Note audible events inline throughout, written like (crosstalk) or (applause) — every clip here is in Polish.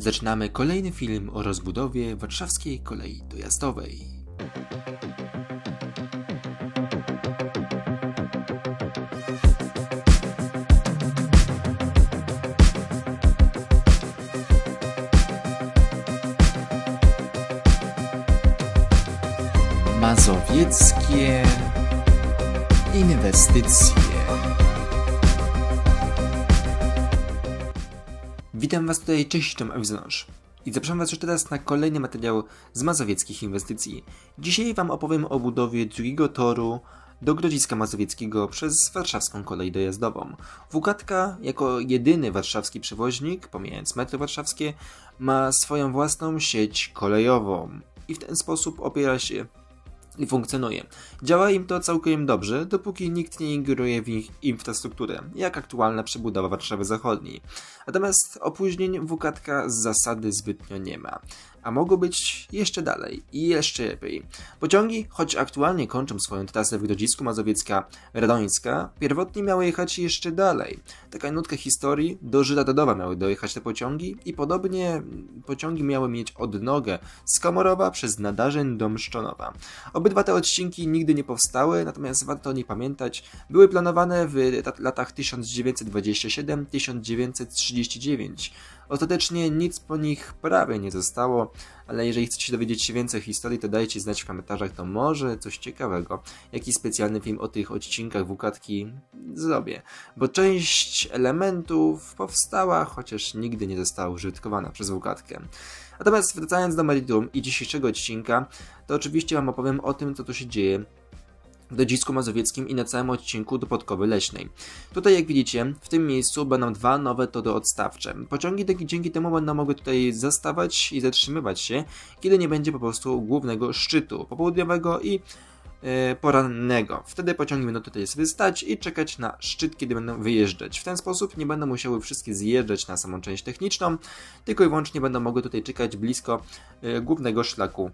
Zaczynamy kolejny film o rozbudowie warszawskiej kolei dojazdowej. Mazowieckie inwestycje. Witam Was tutaj, cześć, Tom Ewzenosz. I zapraszam Was już teraz na kolejny materiał z mazowieckich inwestycji. Dzisiaj Wam opowiem o budowie drugiego toru do Grodziska Mazowieckiego przez warszawską kolej dojazdową. Wukatka jako jedyny warszawski przewoźnik, pomijając metry warszawskie, ma swoją własną sieć kolejową i w ten sposób opiera się i funkcjonuje. Działa im to całkiem dobrze, dopóki nikt nie ingeruje w ich infrastrukturę, jak aktualna przebudowa Warszawy Zachodniej. Natomiast opóźnień WKTK z zasady zbytnio nie ma a mogło być jeszcze dalej i jeszcze lepiej. Pociągi, choć aktualnie kończą swoją trasę w Grodzisku Mazowiecka-Radońska, pierwotnie miały jechać jeszcze dalej. Taka nutka historii, do Tadowa miały dojechać te pociągi i podobnie pociągi miały mieć odnogę z Komorowa przez Nadarzeń do Mszczonowa. Obydwa te odcinki nigdy nie powstały, natomiast warto o nich pamiętać, były planowane w latach 1927-1939. Ostatecznie nic po nich prawie nie zostało, ale jeżeli chcecie dowiedzieć się więcej historii, to dajcie znać w komentarzach, to może coś ciekawego, jaki specjalny film o tych odcinkach wukatki zrobię. Bo część elementów powstała, chociaż nigdy nie została użytkowana przez wukatkę. Natomiast wracając do meritum i dzisiejszego odcinka, to oczywiście Wam opowiem o tym, co tu się dzieje w Dodzisku Mazowieckim i na całym odcinku do Podkowy Leśnej. Tutaj jak widzicie, w tym miejscu będą dwa nowe tody odstawcze. Pociągi dzięki temu będą mogły tutaj zastawać i zatrzymywać się, kiedy nie będzie po prostu głównego szczytu popołudniowego i e, porannego. Wtedy pociągi będą tutaj sobie stać i czekać na szczyt, kiedy będą wyjeżdżać. W ten sposób nie będą musiały wszystkie zjeżdżać na samą część techniczną, tylko i wyłącznie będą mogły tutaj czekać blisko e, głównego szlaku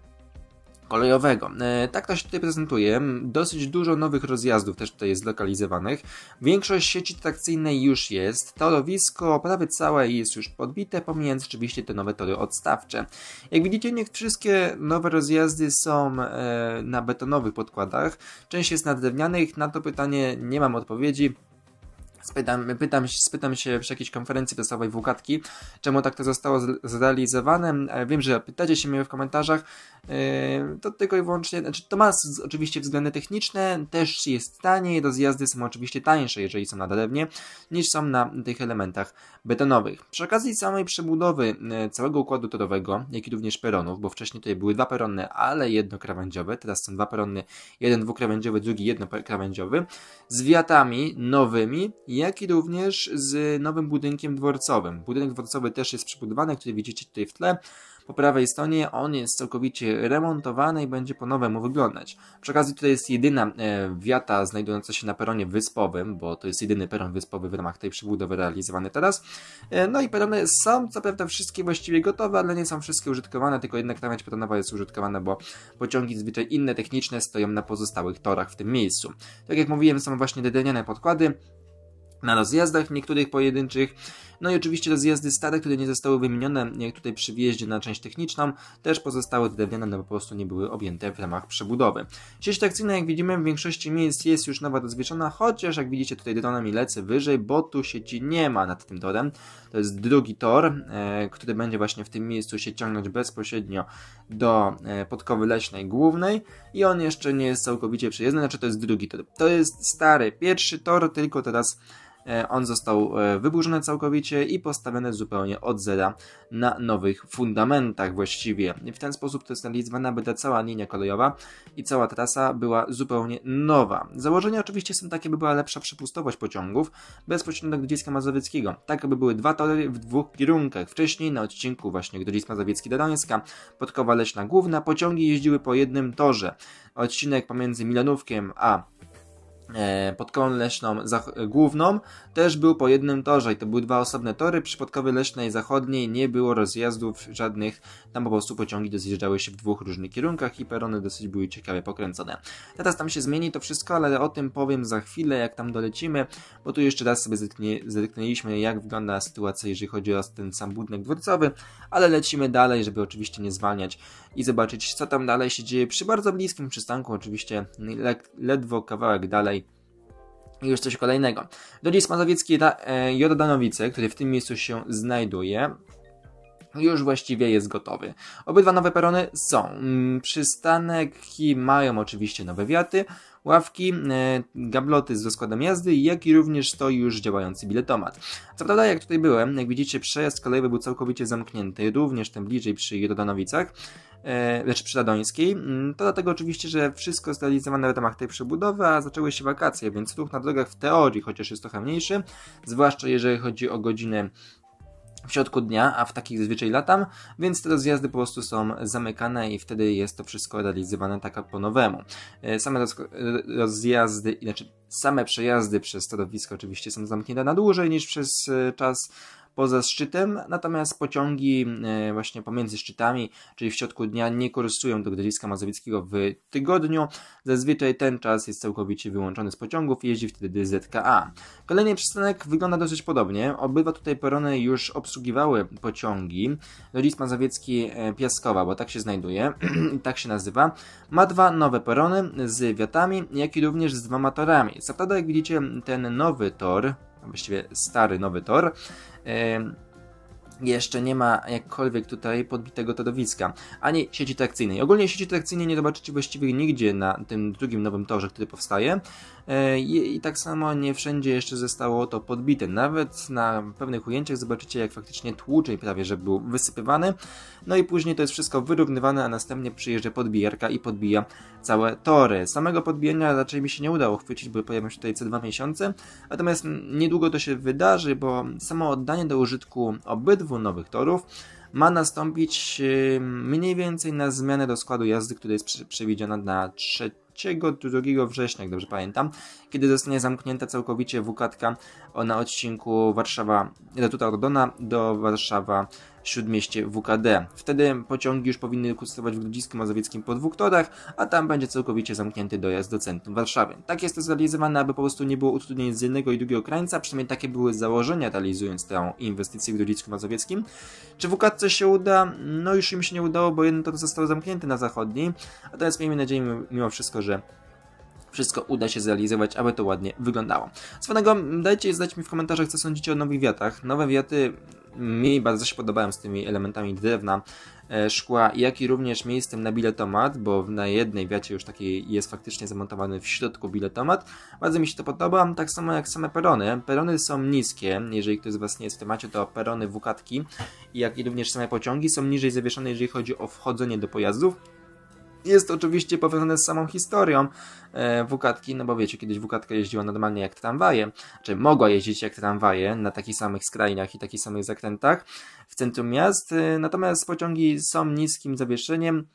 kolejowego. E, tak to się tutaj prezentuje. Dosyć dużo nowych rozjazdów też tutaj jest lokalizowanych. Większość sieci trakcyjnej już jest. Torowisko prawie całe jest już podbite, pomijając oczywiście te nowe tory odstawcze. Jak widzicie, niech wszystkie nowe rozjazdy są e, na betonowych podkładach. Część jest na drewnianych. Na to pytanie nie mam odpowiedzi. Spytam, pytam, spytam się przy jakiejś konferencji prasowej WKatki, czemu tak to zostało zrealizowane. E, wiem, że pytacie się mnie w komentarzach. E, to tylko i wyłącznie, znaczy to ma oczywiście względy techniczne, też jest taniej, zjazdy, są oczywiście tańsze, jeżeli są na drewnie, niż są na tych elementach betonowych. Przy okazji samej przebudowy e, całego układu torowego, jak i również peronów, bo wcześniej tutaj były dwa perony, ale jedno krawędziowe, teraz są dwa perony, jeden dwukrawędziowy, drugi jednokrawędziowy, z wiatami nowymi jak i również z nowym budynkiem dworcowym. Budynek dworcowy też jest przebudowany, który widzicie tutaj w tle. Po prawej stronie on jest całkowicie remontowany i będzie po nowemu wyglądać. Przy okazji tutaj jest jedyna e, wiata znajdująca się na peronie wyspowym, bo to jest jedyny peron wyspowy w ramach tej przebudowy realizowany teraz. E, no i perony są co prawda wszystkie właściwie gotowe, ale nie są wszystkie użytkowane, tylko jednak trawędź petonowa jest użytkowana, bo pociągi zwyczaj inne techniczne stoją na pozostałych torach w tym miejscu. Tak jak mówiłem, są właśnie dedeniane podkłady, na rozjazdach niektórych pojedynczych. No i oczywiście rozjazdy stare, które nie zostały wymienione, jak tutaj przy wjeździe na część techniczną, też pozostały drewniane, no po prostu nie były objęte w ramach przebudowy. Sieć trakcyjna, jak widzimy, w większości miejsc jest już nowa dozwieczona, chociaż jak widzicie tutaj dronem i lecę wyżej, bo tu sieci nie ma nad tym torem. To jest drugi tor, e, który będzie właśnie w tym miejscu się ciągnąć bezpośrednio do e, podkowy leśnej głównej i on jeszcze nie jest całkowicie przyjezdny, znaczy to jest drugi tor. To jest stary, pierwszy tor, tylko teraz E, on został e, wyburzony całkowicie i postawiony zupełnie od zera na nowych fundamentach właściwie. W ten sposób to jest realizowana ta cała linia kolejowa i cała trasa była zupełnie nowa. Założenia oczywiście są takie, by była lepsza przepustowość pociągów bezpośrednio do Gdańska Mazowieckiego, tak aby były dwa tory w dwóch kierunkach. Wcześniej na odcinku właśnie Gdańsk Mazowiecki do Gdańska, Podkowa Leśna Główna, pociągi jeździły po jednym torze. Odcinek pomiędzy Milanówkiem a E, podkową leśną główną też był po jednym torze i to były dwa osobne tory. Przy podkowy leśnej zachodniej nie było rozjazdów żadnych, tam po prostu pociągi dozjeżdżały się w dwóch różnych kierunkach i perony dosyć były ciekawie pokręcone. Teraz tam się zmieni to wszystko, ale o tym powiem za chwilę, jak tam dolecimy, bo tu jeszcze raz sobie zerknęliśmy jak wygląda sytuacja, jeżeli chodzi o ten sam budynek dworcowy, ale lecimy dalej, żeby oczywiście nie zwalniać i zobaczyć, co tam dalej się dzieje przy bardzo bliskim przystanku, oczywiście ledwo kawałek dalej. I już coś kolejnego. Do dziś Mazowiecki i e, Jordanowice, który w tym miejscu się znajduje, już właściwie jest gotowy. Obydwa nowe perony są. Mm, Przystanki mają oczywiście nowe wiaty, ławki, e, gabloty z rozkładem jazdy, jak i również stoi już działający biletomat. Co prawda, jak tutaj byłem, jak widzicie, przejazd kolejowy był całkowicie zamknięty, również ten bliżej przy Jordanowicach, lecz znaczy przy Radońskiej. Mm, to dlatego oczywiście, że wszystko zrealizowane w ramach tej przebudowy, a zaczęły się wakacje, więc ruch na drogach w teorii, chociaż jest trochę mniejszy, zwłaszcza jeżeli chodzi o godzinę w środku dnia, a w takich zwyczajach latam, więc te rozjazdy po prostu są zamykane i wtedy jest to wszystko realizowane tak po nowemu. E, same roz, e, rozjazdy, znaczy same przejazdy przez torowisko oczywiście są zamknięte na dłużej niż przez e, czas poza szczytem, natomiast pociągi e, właśnie pomiędzy szczytami, czyli w środku dnia, nie korzystują do Gdańska Mazowieckiego w tygodniu. Zazwyczaj ten czas jest całkowicie wyłączony z pociągów i jeździ wtedy ZKA. Kolejny przystanek wygląda dosyć podobnie. Obydwa tutaj perony już obsługiwały pociągi. Rodzic Mazowiecki e, Piaskowa, bo tak się znajduje, (clears throat) tak się nazywa, ma dwa nowe perony z wiatami, jak i również z dwoma torami. Co prawda, jak widzicie, ten nowy tor właściwie stary nowy tor jeszcze nie ma jakkolwiek tutaj podbitego torowiska, ani sieci trakcyjnej. Ogólnie sieci trakcyjnej nie zobaczycie właściwie nigdzie na tym drugim nowym torze, który powstaje. E, I, I tak samo nie wszędzie jeszcze zostało to podbite. Nawet na pewnych ujęciach zobaczycie, jak faktycznie tłuczej prawie, że był wysypywany. No i później to jest wszystko wyrównywane, a następnie przyjeżdża podbijarka i podbija całe tory. Samego podbijania raczej mi się nie udało chwycić, bo pojawią się tutaj co dwa miesiące. Natomiast niedługo to się wydarzy, bo samo oddanie do użytku obydwu obydwu nowych torów ma nastąpić mniej więcej na zmianę do składu jazdy, która jest przewidziana na 3 2 września, jak dobrze pamiętam, kiedy zostanie zamknięta całkowicie wukatka na odcinku Warszawa do Tutardona do Warszawa śródmieście WKD. Wtedy pociągi już powinny kursować w Grodzisku Mazowieckim po dwóch torach, a tam będzie całkowicie zamknięty dojazd do centrum Warszawy. Tak jest to zrealizowane, aby po prostu nie było utrudnień z jednego i drugiego krańca, przynajmniej takie były założenia realizując tę inwestycję w Grodzisku Mazowieckim. Czy WKD się uda? No już im się nie udało, bo jeden tor został zamknięty na zachodniej, a teraz miejmy nadzieję mimo wszystko, że wszystko uda się zrealizować, aby to ładnie wyglądało. Swonego, dajcie znać mi w komentarzach, co sądzicie o nowych wiatach. Nowe wiaty mi bardzo się podobałem z tymi elementami drewna, e, szkła, jak i również miejscem na biletomat, bo na jednej wiacie już taki jest faktycznie zamontowany w środku biletomat. Bardzo mi się to podoba, tak samo jak same perony. Perony są niskie, jeżeli ktoś z Was nie jest w temacie, to perony, wukatki, jak i również same pociągi są niżej zawieszone, jeżeli chodzi o wchodzenie do pojazdów jest oczywiście powiązane z samą historią e, Wukatki, no bo wiecie, kiedyś Wukatka jeździła normalnie jak tramwaje, czy mogła jeździć jak tramwaje na takich samych skrajniach i takich samych zakrętach w centrum miast, e, natomiast pociągi są niskim zawieszeniem,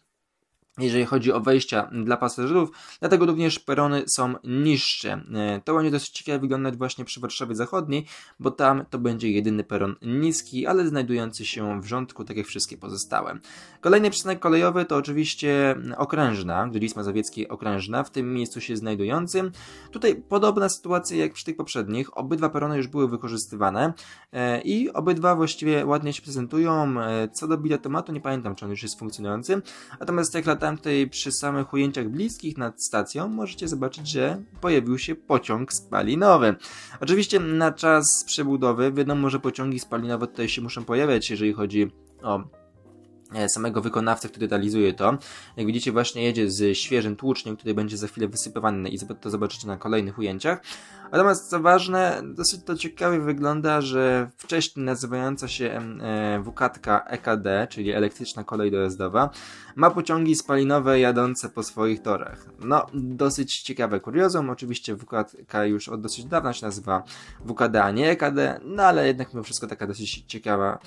jeżeli chodzi o wejścia dla pasażerów, dlatego również perony są niższe. E, to będzie dosyć ciekawie wyglądać właśnie przy Warszawie Zachodniej, bo tam to będzie jedyny peron niski, ale znajdujący się w rządku, tak jak wszystkie pozostałe. Kolejny przystanek kolejowy to oczywiście Okrężna, Gdylis Mazowiecki Okrężna, w tym miejscu się znajdującym. Tutaj podobna sytuacja jak przy tych poprzednich, obydwa perony już były wykorzystywane e, i obydwa właściwie ładnie się prezentują. E, co do biletomatu nie pamiętam, czy on już jest funkcjonujący, natomiast jak lata tam przy samych ujęciach bliskich nad stacją możecie zobaczyć, że pojawił się pociąg spalinowy. Oczywiście na czas przebudowy wiadomo, że pociągi spalinowe tutaj się muszą pojawiać, jeżeli chodzi o E, samego wykonawcy, który realizuje to. Jak widzicie, właśnie jedzie z świeżym tłuczniem, który będzie za chwilę wysypywany i to zobaczycie na kolejnych ujęciach. Natomiast co ważne, dosyć to ciekawie wygląda, że wcześniej nazywająca się e, wukatka EKD, czyli elektryczna kolej dojazdowa, ma pociągi spalinowe jadące po swoich torach. No, dosyć ciekawe kuriozum. Oczywiście wukatka już od dosyć dawna się nazywa WKD, a nie EKD, no ale jednak mimo wszystko taka dosyć ciekawa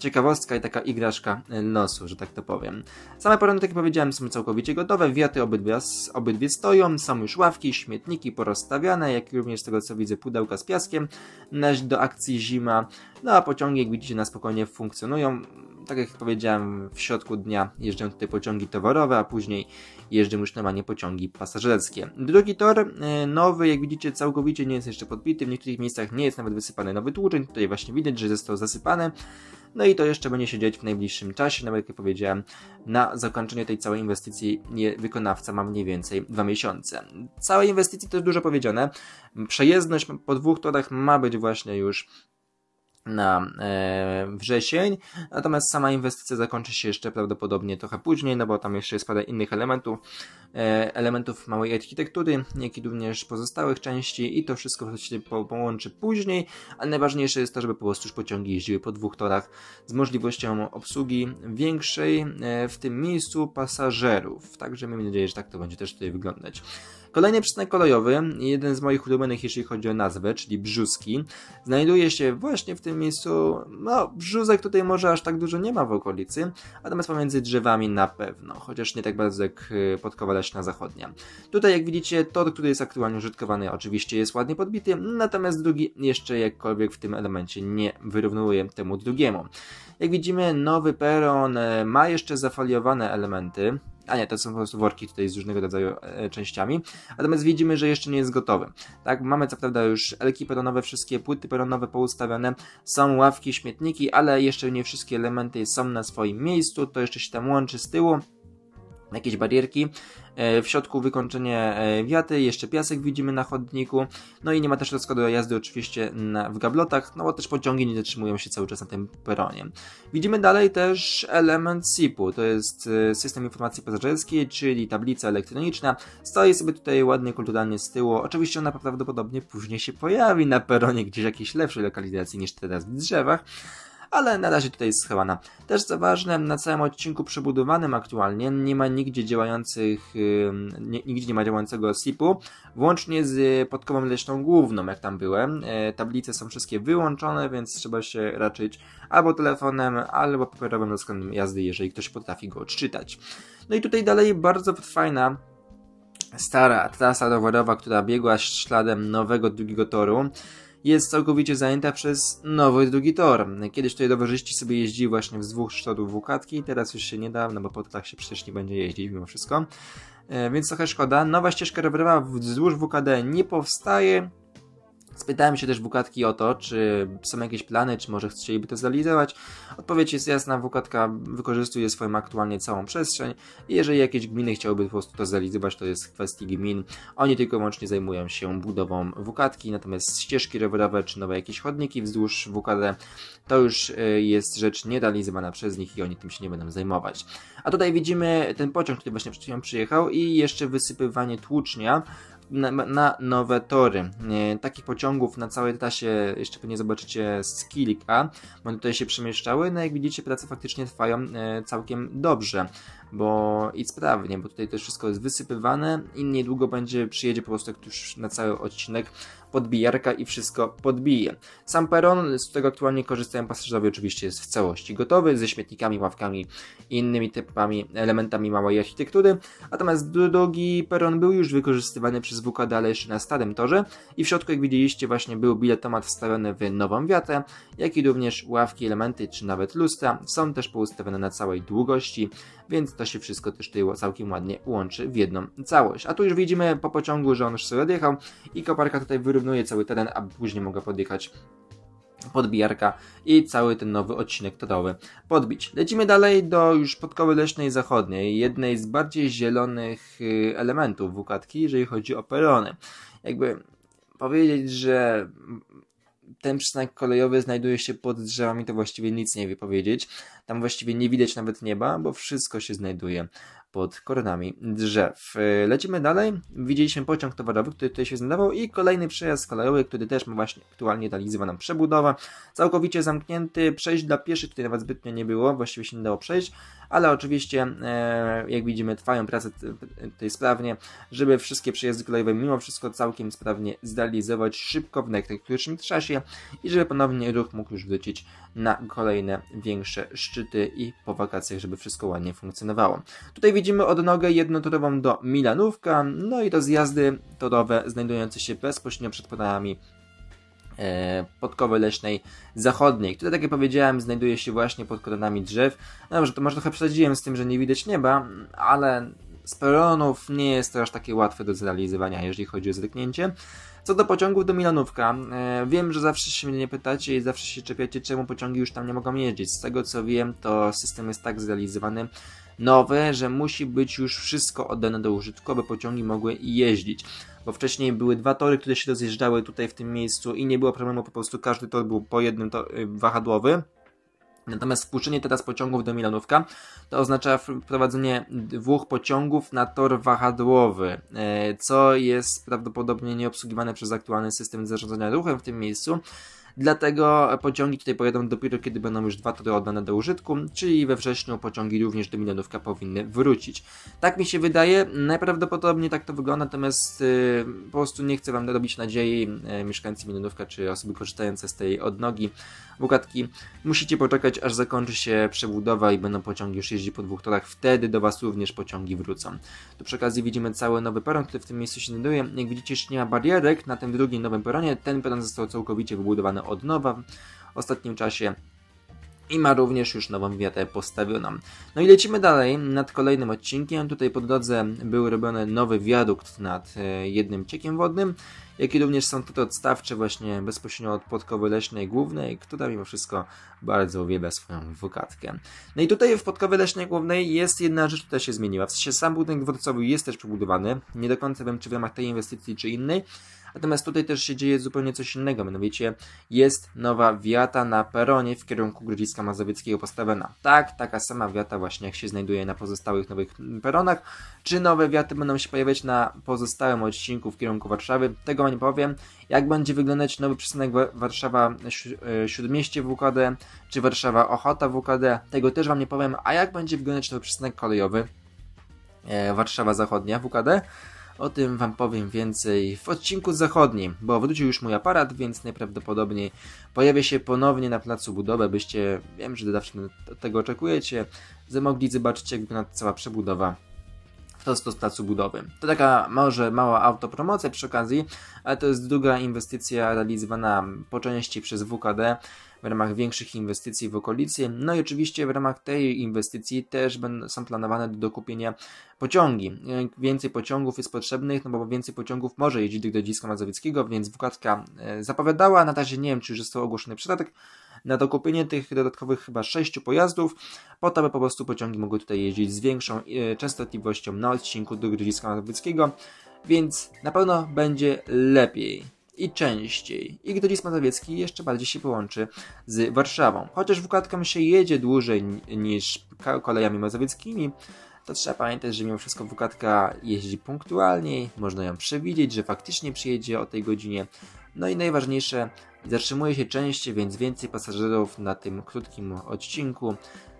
ciekawostka i taka igraszka nosu, e, że tak to powiem. Same poręty, no, tak jak powiedziałem, są całkowicie gotowe, wiaty obydwie, obydwie stoją, są już ławki, śmietniki porozstawiane, jak również z tego co widzę pudełka z piaskiem, nasz do akcji zima, no a pociągi, jak widzicie, na spokojnie funkcjonują tak jak powiedziałem, w środku dnia jeżdżą tutaj pociągi towarowe, a później jeżdżą już normalnie pociągi pasażerskie. Drugi tor, e, nowy, jak widzicie, całkowicie nie jest jeszcze podbity, w niektórych miejscach nie jest nawet wysypany nowy tłuczeń, tutaj właśnie widać, że został zasypany. No i to jeszcze będzie się dziać w najbliższym czasie, nawet jak powiedziałem, na zakończenie tej całej inwestycji wykonawca ma mniej więcej dwa miesiące. Całej inwestycji to jest dużo powiedziane. Przejezdność po dwóch torach ma być właśnie już na e, wrzesień, natomiast sama inwestycja zakończy się jeszcze prawdopodobnie trochę później, no bo tam jeszcze jest parę innych elementów, e, elementów małej architektury, jak i również pozostałych części i to wszystko się połączy później, ale najważniejsze jest to, żeby po prostu już pociągi jeździły po dwóch torach z możliwością obsługi większej e, w tym miejscu pasażerów, także miejmy nadzieję, że tak to będzie też tutaj wyglądać. Kolejny przystanek kolejowy, jeden z moich ulubionych jeśli chodzi o nazwę, czyli Brzuski, znajduje się właśnie w tym miejscu, no Brzuzek tutaj może aż tak dużo nie ma w okolicy, natomiast pomiędzy drzewami na pewno, chociaż nie tak bardzo jak y, Podkowa Leśna Zachodnia. Tutaj jak widzicie tor, który jest aktualnie użytkowany oczywiście jest ładnie podbity, natomiast drugi jeszcze jakkolwiek w tym elemencie nie wyrównuje temu drugiemu. Jak widzimy, nowy peron e, ma jeszcze zafoliowane elementy, a nie, to są po prostu worki tutaj z różnego rodzaju e, częściami. Natomiast widzimy, że jeszcze nie jest gotowy. Tak, mamy co prawda już elki peronowe, wszystkie płyty peronowe poustawione, są ławki, śmietniki, ale jeszcze nie wszystkie elementy są na swoim miejscu, to jeszcze się tam łączy z tyłu jakieś barierki. E, w środku wykończenie e, wiaty, jeszcze piasek widzimy na chodniku. No i nie ma też rozkładu do jazdy oczywiście na, w gablotach, no bo też pociągi nie zatrzymują się cały czas na tym peronie. Widzimy dalej też element SIP-u, to jest e, system informacji pasażerskiej, czyli tablica elektroniczna. Stoi sobie tutaj ładnie, kulturalnie z tyłu. Oczywiście ona prawdopodobnie później się pojawi na peronie gdzieś w jakiejś lepszej lokalizacji niż teraz w drzewach ale na razie tutaj jest schowana. Też co ważne, na całym odcinku przebudowanym aktualnie nie ma nigdzie działających, nie, nigdzie nie ma działającego SIP-u, włącznie z podkową leśną główną, jak tam byłem. E, tablice są wszystkie wyłączone, więc trzeba się raczyć albo telefonem, albo papierowym doskonałym jazdy, jeżeli ktoś potrafi go odczytać. No i tutaj dalej bardzo fajna stara trasa rowerowa, która biegła śladem nowego drugiego toru jest całkowicie zajęta przez nowy drugi tor. Kiedyś tutaj towarzyści sobie jeździli właśnie dwóch toru Wukatki, teraz już się nie da, no bo po tak się przecież nie będzie jeździć mimo wszystko. E, więc trochę szkoda. Nowa ścieżka rowerowa wzdłuż WKD nie powstaje, Spytałem się też Wukatki o to, czy są jakieś plany, czy może chcieliby to zrealizować. Odpowiedź jest jasna, Wukatka wykorzystuje swoją aktualnie całą przestrzeń i jeżeli jakieś gminy chciałyby po prostu to zrealizować, to jest w kwestii gmin. Oni tylko i wyłącznie zajmują się budową Wukatki, natomiast ścieżki rowerowe, czy nowe jakieś chodniki wzdłuż WKD, to już y, jest rzecz niedalizowana przez nich i oni tym się nie będą zajmować. A tutaj widzimy ten pociąg, który właśnie przed chwilą przyjechał i jeszcze wysypywanie tłucznia na, na nowe tory. E, takich pociągów na całej trasie jeszcze pewnie zobaczycie z kilka. One tutaj się przemieszczały, no jak widzicie prace faktycznie trwają e, całkiem dobrze bo i sprawnie, bo tutaj też wszystko jest wysypywane i niedługo będzie, przyjedzie po prostu już na cały odcinek podbijarka i wszystko podbije. Sam peron, z którego aktualnie korzystają pasażerowie oczywiście jest w całości gotowy, ze śmietnikami, ławkami i innymi typami, elementami małej architektury, natomiast drugi peron był już wykorzystywany przez WKD, ale jeszcze na starym torze i w środku jak widzieliście właśnie był biletomat wstawiony w nową wiatę, jak i również ławki, elementy czy nawet lustra są też poustawione na całej długości, więc to się wszystko też tutaj całkiem ładnie łączy w jedną całość. A tu już widzimy po pociągu, że on już sobie odjechał i koparka tutaj wyrównuje cały teren, a później mogę podjechać podbijarka i cały ten nowy odcinek torowy podbić. Lecimy dalej do już podkowy leśnej zachodniej, jednej z bardziej zielonych y, elementów wukładki, jeżeli chodzi o perony. Jakby powiedzieć, że ten przystanek kolejowy znajduje się pod drzewami, to właściwie nic nie wie powiedzieć. Tam właściwie nie widać nawet nieba, bo wszystko się znajduje pod koronami drzew. Y, lecimy dalej. Widzieliśmy pociąg towarowy, który tutaj się znajdował i kolejny przejazd kolejowy, który też ma właśnie aktualnie nam przebudowę. Całkowicie zamknięty, przejść dla pieszych tutaj nawet zbytnio nie było, właściwie się nie dało przejść, ale oczywiście e, jak widzimy trwają prace tutaj sprawnie, żeby wszystkie przejazdy kolejowe mimo wszystko całkiem sprawnie zrealizować szybko w najkrótszym czasie i żeby ponownie ruch mógł już wrócić na kolejne większe szczyty i po wakacjach, żeby wszystko ładnie funkcjonowało. Tutaj widzimy odnogę jednotorową do Milanówka, no i zjazdy torowe znajdujące się bezpośrednio przed podami e, podkowy leśnej zachodniej, Tutaj tak jak powiedziałem, znajduje się właśnie pod koronami drzew. No dobrze, to może trochę przesadziłem z tym, że nie widać nieba, ale z peronów nie jest to aż takie łatwe do zrealizowania, jeżeli chodzi o zryknięcie. Co do pociągów do Milanówka, e, wiem, że zawsze się mnie pytacie i zawsze się czepiacie, czemu pociągi już tam nie mogą jeździć. Z tego co wiem, to system jest tak zrealizowany, nowy, że musi być już wszystko oddane do użytku, aby pociągi mogły jeździć. Bo wcześniej były dwa tory, które się rozjeżdżały tutaj w tym miejscu i nie było problemu, po prostu każdy tor był po jednym y, wahadłowy. Natomiast wpuszczenie teraz pociągów do Milanówka to oznacza wprowadzenie dwóch pociągów na tor wahadłowy, e, co jest prawdopodobnie nieobsługiwane przez aktualny system zarządzania ruchem w tym miejscu Dlatego pociągi tutaj pojadą dopiero kiedy będą już dwa tory oddane do użytku, czyli we wrześniu pociągi również do Milionówka powinny wrócić. Tak mi się wydaje, najprawdopodobniej tak to wygląda, natomiast y, po prostu nie chcę Wam robić nadziei y, mieszkańcy Milionówka czy osoby korzystające z tej odnogi układki. Musicie poczekać aż zakończy się przebudowa i będą pociągi już jeździć po dwóch torach, wtedy do Was również pociągi wrócą. Tu przy okazji widzimy cały nowy peron, który w tym miejscu się znajduje. Jak widzicie jeszcze nie ma barierek na tym drugim nowym peronie, ten peron został całkowicie wybudowany od nowa w ostatnim czasie i ma również już nową wiatę postawioną. No i lecimy dalej nad kolejnym odcinkiem. Tutaj po drodze był robiony nowy wiadukt nad e, jednym ciekiem wodnym, jak i również są tutaj odstawcze właśnie bezpośrednio od podkowy leśnej głównej, która mimo wszystko bardzo uwielbia swoją wokatkę. No i tutaj w podkowie leśnej głównej jest jedna rzecz, która się zmieniła. W sensie sam budynek dworcowy jest też przebudowany. Nie do końca wiem, czy w ramach tej inwestycji, czy innej, Natomiast tutaj też się dzieje zupełnie coś innego, mianowicie jest nowa wiata na peronie w kierunku Grodziska Mazowieckiego postawiona. Tak, taka sama wiata właśnie jak się znajduje na pozostałych nowych peronach. Czy nowe wiaty będą się pojawiać na pozostałym odcinku w kierunku Warszawy? Tego nie powiem. Jak będzie wyglądać nowy przystanek Warszawa e, Śródmieście w czy Warszawa Ochota w Tego też Wam nie powiem. A jak będzie wyglądać nowy przystanek kolejowy e, Warszawa Zachodnia w o tym Wam powiem więcej w odcinku zachodnim, bo wrócił już mój aparat, więc najprawdopodobniej pojawię się ponownie na placu budowy, byście, wiem, że zawsze tego oczekujecie, mogli zobaczyć jak wygląda cała przebudowa to z placu budowy. To taka może mała autopromocja przy okazji, ale to jest druga inwestycja realizowana po części przez WKD w ramach większych inwestycji w okolicy. No i oczywiście w ramach tej inwestycji też są planowane do dokupienia pociągi. Więcej pociągów jest potrzebnych, no bo więcej pociągów może jeździć do Grodziska Mazowieckiego, więc WKD e, zapowiadała, na razie nie wiem, czy już został ogłoszony przydatek, na dokupienie tych dodatkowych chyba sześciu pojazdów, po to, aby po prostu pociągi mogły tutaj jeździć z większą e, częstotliwością na odcinku do Grodziska Mazowieckiego, więc na pewno będzie lepiej i częściej. I Gdylis Mazowiecki jeszcze bardziej się połączy z Warszawą. Chociaż wukładką się jedzie dłużej niż kolejami mazowieckimi, to trzeba pamiętać, że mimo wszystko wukładka jeździ punktualniej, można ją przewidzieć, że faktycznie przyjedzie o tej godzinie. No i najważniejsze, Zatrzymuje się częściej, więc więcej pasażerów na tym krótkim odcinku.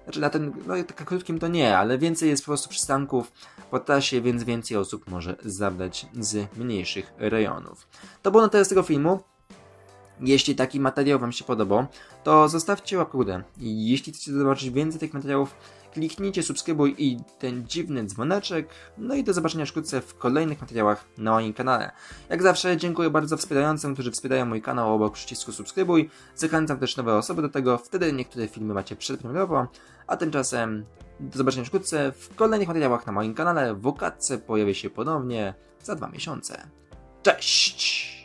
Znaczy na tym, no tak krótkim to nie, ale więcej jest po prostu przystanków po trasie, więc więcej osób może zabrać z mniejszych rejonów. To było na tyle z tego filmu. Jeśli taki materiał Wam się podobał, to zostawcie łapkę w górę. Jeśli chcecie zobaczyć więcej tych materiałów, kliknijcie subskrybuj i ten dziwny dzwoneczek. No i do zobaczenia wkrótce w kolejnych materiałach na moim kanale. Jak zawsze dziękuję bardzo wspierającym, którzy wspierają mój kanał obok przycisku subskrybuj. Zachęcam też nowe osoby do tego, wtedy niektóre filmy macie przedpremierowo. A tymczasem do zobaczenia wkrótce w kolejnych materiałach na moim kanale. W pojawi się ponownie za dwa miesiące. Cześć!